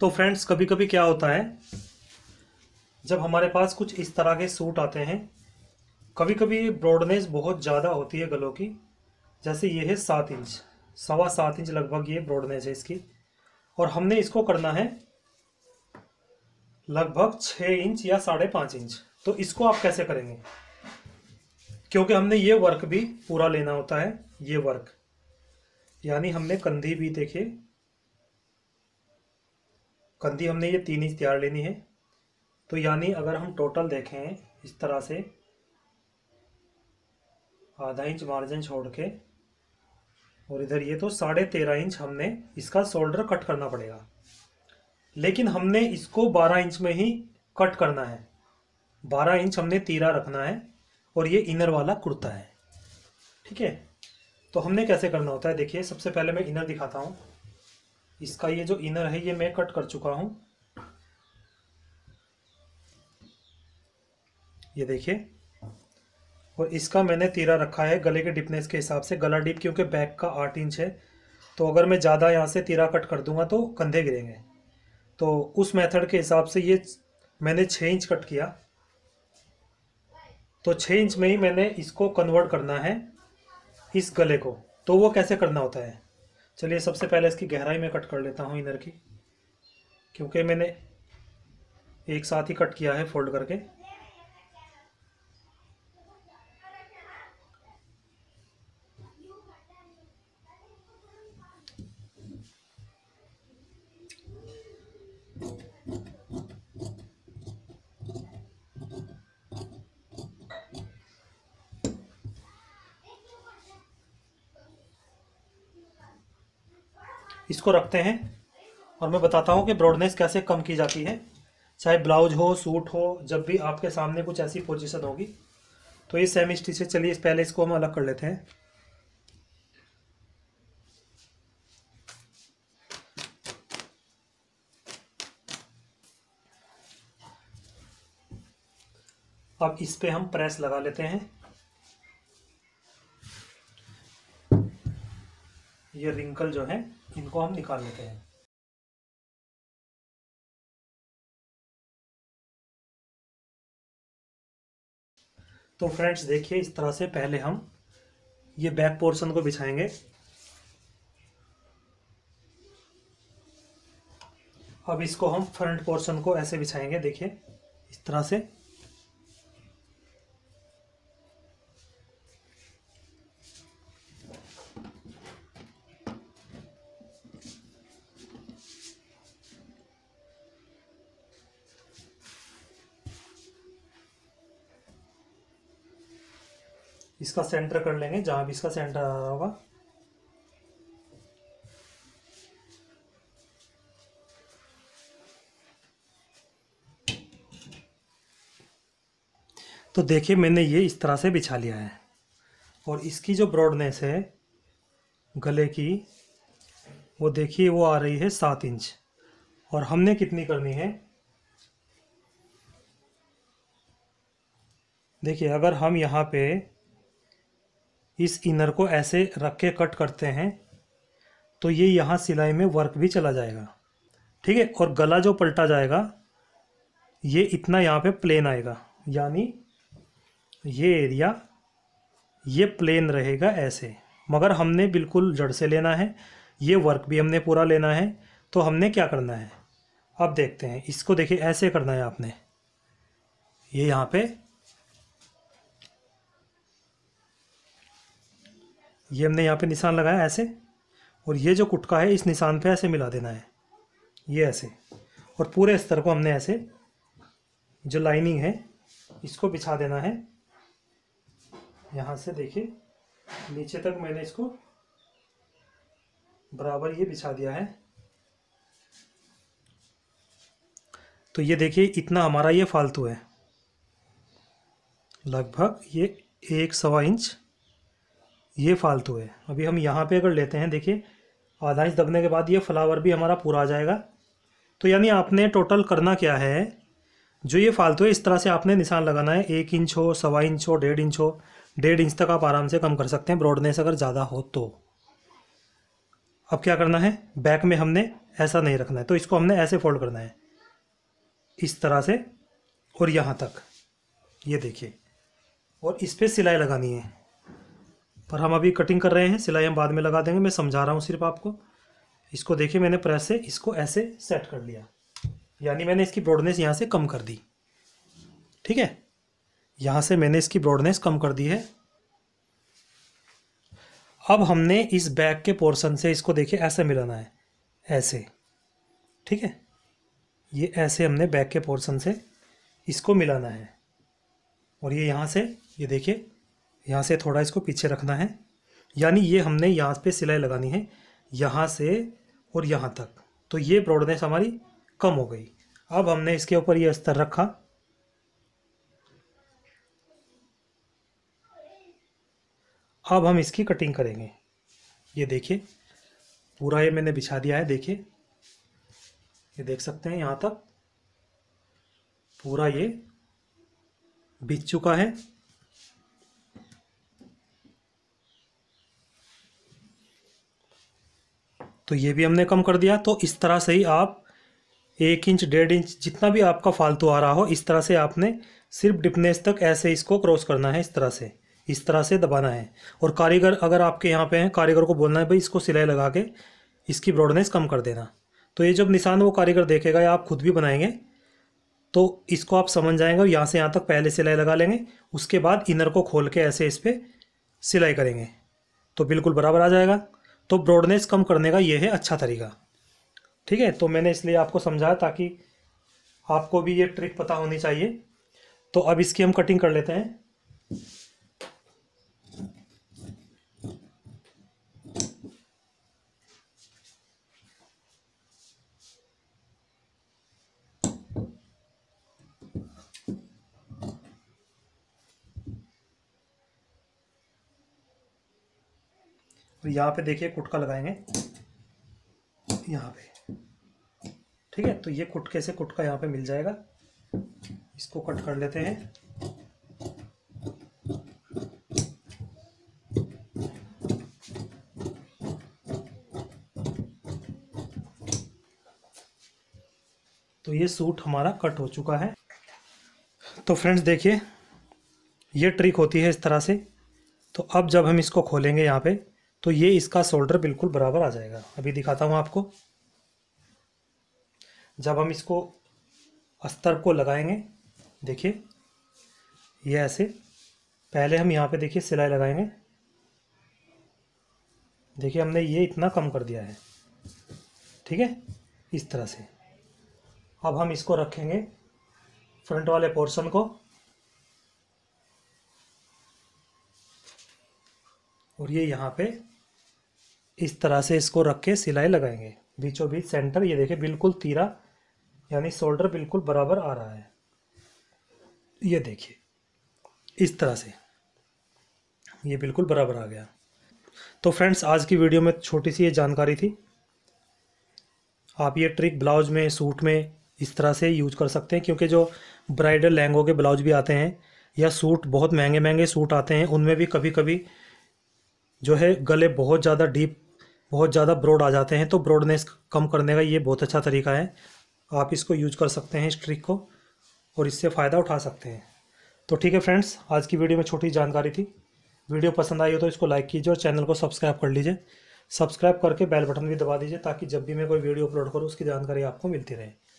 तो फ्रेंड्स कभी कभी क्या होता है जब हमारे पास कुछ इस तरह के सूट आते हैं कभी कभी ब्रॉडनेस बहुत ज़्यादा होती है गलों की जैसे ये है सात इंच सवा सात इंच लगभग ये ब्रॉडनेस है इसकी और हमने इसको करना है लगभग छः इंच या साढ़े पाँच इंच तो इसको आप कैसे करेंगे क्योंकि हमने ये वर्क भी पूरा लेना होता है ये वर्क यानी हमने कंधी भी देखे कंधी हमने ये तीन इंच तैयार लेनी है तो यानी अगर हम टोटल देखें इस तरह से आधा इंच मार्जिन छोड़ के और इधर ये तो साढ़े तेरह इंच हमने इसका शोल्डर कट करना पड़ेगा लेकिन हमने इसको बारह इंच में ही कट करना है बारह इंच हमने तीरा रखना है और ये इनर वाला कुर्ता है ठीक है तो हमने कैसे करना होता है देखिए सबसे पहले मैं इनर दिखाता हूँ इसका ये जो इनर है ये मैं कट कर चुका हूँ ये देखिए और इसका मैंने तीरा रखा है गले के डिपनेस के हिसाब से गला डिप क्योंकि बैक का आठ इंच है तो अगर मैं ज़्यादा यहाँ से तीरा कट कर दूंगा तो कंधे गिरेंगे तो उस मेथड के हिसाब से ये मैंने छः इंच कट किया तो छः इंच में ही मैंने इसको कन्वर्ट करना है इस गले को तो वो कैसे करना होता है चलिए सबसे पहले इसकी गहराई में कट कर लेता हूँ इनर की क्योंकि मैंने एक साथ ही कट किया है फोल्ड करके इसको रखते हैं और मैं बताता हूँ कि ब्रॉडनेस कैसे कम की जाती है चाहे ब्लाउज हो सूट हो जब भी आपके सामने कुछ ऐसी पोजिशन होगी तो ये सेमी स्टिच से चलिए पहले इसको हम अलग कर लेते हैं अब इस पे हम प्रेस लगा लेते हैं ये रिंकल जो है इनको हम निकाल लेते हैं तो फ्रेंड्स देखिए इस तरह से पहले हम ये बैक पोर्शन को बिछाएंगे अब इसको हम फ्रंट पोर्शन को ऐसे बिछाएंगे देखिए इस तरह से इसका सेंटर कर लेंगे जहां भी इसका सेंटर आ रहा होगा तो देखिए मैंने ये इस तरह से बिछा लिया है और इसकी जो ब्रॉडनेस है गले की वो देखिए वो आ रही है सात इंच और हमने कितनी करनी है देखिए अगर हम यहाँ पे इस इनर को ऐसे रख के कट करते हैं तो ये यहाँ सिलाई में वर्क भी चला जाएगा ठीक है और गला जो पलटा जाएगा ये इतना यहाँ पे प्लेन आएगा यानी ये एरिया ये प्लेन रहेगा ऐसे मगर हमने बिल्कुल जड़ से लेना है ये वर्क भी हमने पूरा लेना है तो हमने क्या करना है अब देखते हैं इसको देखिए ऐसे करना है आपने ये यहाँ पे ये हमने यहाँ पे निशान लगाया ऐसे और ये जो कुटका है इस निशान पे ऐसे मिला देना है ये ऐसे और पूरे स्तर को हमने ऐसे जो लाइनिंग है इसको बिछा देना है यहाँ से देखिए नीचे तक मैंने इसको बराबर ये बिछा दिया है तो ये देखिए इतना हमारा ये फालतू है लगभग ये एक सवा इंच ये फालतू है अभी हम यहाँ पे अगर लेते हैं देखिए आधा इंच दबने के बाद ये फ्लावर भी हमारा पूरा आ जाएगा तो यानी आपने टोटल करना क्या है जो ये फालतू है इस तरह से आपने निशान लगाना है एक इंच हो सवा इंच हो डेढ़ इंच हो डेढ़ इंच तक आप आराम से कम कर सकते हैं ब्रॉडनेस अगर ज़्यादा हो तो अब क्या करना है बैक में हमने ऐसा नहीं रखना है तो इसको हमने ऐसे फोल्ड करना है इस तरह से और यहाँ तक ये देखिए और इस पर सिलाई लगानी है पर हम अभी कटिंग कर रहे हैं सिलाई हम बाद में लगा देंगे मैं समझा रहा हूँ सिर्फ आपको इसको देखिए मैंने प्रेस से इसको ऐसे सेट कर लिया यानी मैंने इसकी ब्रॉडनेस यहाँ से कम कर दी ठीक है यहाँ से मैंने इसकी ब्रॉडनेस कम कर दी है अब हमने इस बैक के पोर्शन से इसको देखिए ऐसे मिलाना है ऐसे ठीक है ये ऐसे हमने बैक के पोर्शन से इसको मिलाना है और ये यहाँ से ये देखिए यहाँ से थोड़ा इसको पीछे रखना है यानी ये हमने यहाँ पे सिलाई लगानी है यहाँ से और यहाँ तक तो ये ब्रॉडनेस हमारी कम हो गई अब हमने इसके ऊपर ये स्तर रखा अब हम इसकी कटिंग करेंगे ये देखिए पूरा ये मैंने बिछा दिया है देखिए ये देख सकते हैं यहाँ तक पूरा ये बिछ चुका है तो ये भी हमने कम कर दिया तो इस तरह से ही आप एक इंच डेढ़ इंच जितना भी आपका फालतू आ रहा हो इस तरह से आपने सिर्फ डिपनेस तक ऐसे इसको क्रॉस करना है इस तरह से इस तरह से दबाना है और कारीगर अगर आपके यहाँ पे हैं कारीगर को बोलना है भाई इसको सिलाई लगा के इसकी ब्रॉडनेस कम कर देना तो ये जब निशान वो कारीगर देखेगा या आप खुद भी बनाएंगे तो इसको आप समझ जाएंगे और यहाँ से यहाँ तक पहले सिलाई लगा लेंगे उसके बाद इनर को खोल के ऐसे इस पर सिलाई करेंगे तो बिल्कुल बराबर आ जाएगा तो ब्रॉडनेस कम करने का ये है अच्छा तरीका ठीक है तो मैंने इसलिए आपको समझाया ताकि आपको भी ये ट्रिक पता होनी चाहिए तो अब इसकी हम कटिंग कर लेते हैं और तो यहाँ पे देखिए कुटका लगाएंगे यहाँ पे ठीक है तो ये कुटके से कुटका यहाँ पे मिल जाएगा इसको कट कर लेते हैं तो ये सूट हमारा कट हो चुका है तो फ्रेंड्स देखिए ये ट्रिक होती है इस तरह से तो अब जब हम इसको खोलेंगे यहाँ पे तो ये इसका शोल्डर बिल्कुल बराबर आ जाएगा अभी दिखाता हूँ आपको जब हम इसको अस्तर को लगाएंगे देखिए ये ऐसे पहले हम यहाँ पे देखिए सिलाई लगाएंगे देखिए हमने ये इतना कम कर दिया है ठीक है इस तरह से अब हम इसको रखेंगे फ्रंट वाले पोर्शन को और ये यहाँ पे इस तरह से इसको रख के सिलाई लगाएंगे बीचों बीच सेंटर ये देखें बिल्कुल तीरा यानी शोल्डर बिल्कुल बराबर आ रहा है ये देखिए इस तरह से ये बिल्कुल बराबर आ गया तो फ्रेंड्स आज की वीडियो में छोटी सी ये जानकारी थी आप ये ट्रिक ब्लाउज में सूट में इस तरह से यूज कर सकते हैं क्योंकि जो ब्राइडल लहंगों के ब्लाउज भी आते हैं या सूट बहुत महंगे महंगे सूट आते हैं उनमें भी कभी कभी जो है गले बहुत ज़्यादा डीप बहुत ज़्यादा ब्रॉड आ जाते हैं तो ब्रॉडनेस कम करने का ये बहुत अच्छा तरीका है आप इसको यूज कर सकते हैं इस ट्रिक को और इससे फ़ायदा उठा सकते हैं तो ठीक है फ्रेंड्स आज की वीडियो में छोटी जानकारी थी वीडियो पसंद आई हो तो इसको लाइक कीजिए और चैनल को सब्सक्राइब कर लीजिए सब्सक्राइब करके बेल बटन भी दबा दीजिए ताकि जब भी मैं कोई वीडियो अपलोड करूँ उसकी जानकारी आपको मिलती रहे